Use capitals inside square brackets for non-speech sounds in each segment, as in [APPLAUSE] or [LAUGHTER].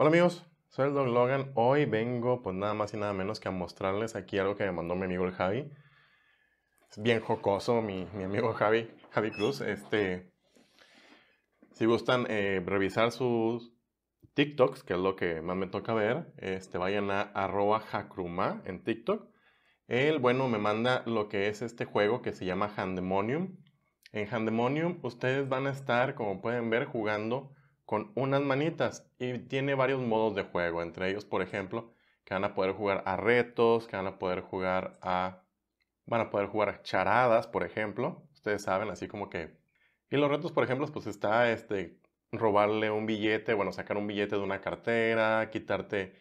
Hola amigos, soy el Dog Logan. Hoy vengo pues nada más y nada menos que a mostrarles aquí algo que me mandó mi amigo el Javi. Es bien jocoso mi, amigo Javi, Javi Cruz. Este, si gustan eh, revisar sus TikToks, que es lo que más me toca ver, este, vayan a arroba jacruma en TikTok. Él, bueno, me manda lo que es este juego que se llama Handemonium. En Handemonium ustedes van a estar, como pueden ver, jugando con unas manitas y tiene varios modos de juego, entre ellos, por ejemplo, que van a poder jugar a retos, que van a poder jugar a van a poder jugar charadas, por ejemplo, ustedes saben, así como que y los retos, por ejemplo, pues está este robarle un billete, bueno, sacar un billete de una cartera, quitarte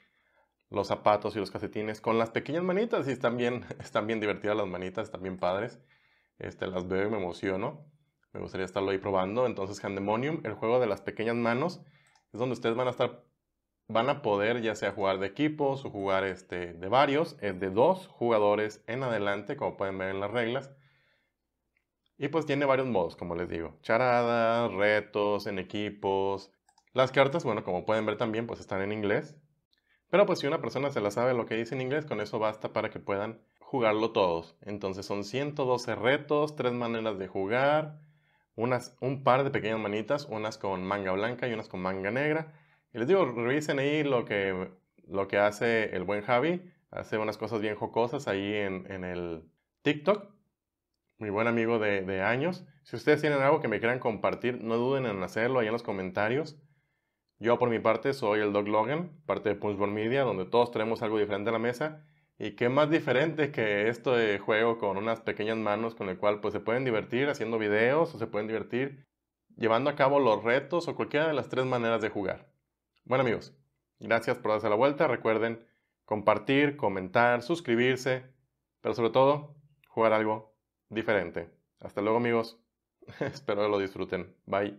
los zapatos y los calcetines con las pequeñas manitas y están bien, [LAUGHS] están bien divertidas las manitas, están bien padres. Este, las veo y me emociono. Me gustaría estarlo ahí probando. Entonces, Handemonium, el juego de las pequeñas manos, es donde ustedes van a estar, van a poder ya sea jugar de equipos o jugar este, de varios, es eh, de dos jugadores en adelante, como pueden ver en las reglas. Y pues tiene varios modos, como les digo. Charadas, retos, en equipos. Las cartas, bueno, como pueden ver también, pues están en inglés. Pero pues si una persona se la sabe lo que dice en inglés, con eso basta para que puedan jugarlo todos. Entonces son 112 retos, tres maneras de jugar, unas, un par de pequeñas manitas, unas con manga blanca y unas con manga negra. Y les digo, revisen ahí lo que, lo que hace el buen Javi. Hace unas cosas bien jocosas ahí en, el TikTok. Mi buen amigo de, años. Si ustedes tienen algo que me quieran compartir, no duden en hacerlo ahí en los comentarios. Yo por mi parte soy el Doc Logan, parte de Punchborn Media, donde todos tenemos algo diferente a la mesa y qué más diferente que esto de juego con unas pequeñas manos con el cual pues se pueden divertir haciendo videos o se pueden divertir llevando a cabo los retos o cualquiera de las tres maneras de jugar. Bueno amigos, gracias por darse la vuelta. Recuerden compartir, comentar, suscribirse, pero sobre todo jugar algo diferente. Hasta luego amigos. [LAUGHS] Espero que lo disfruten. Bye.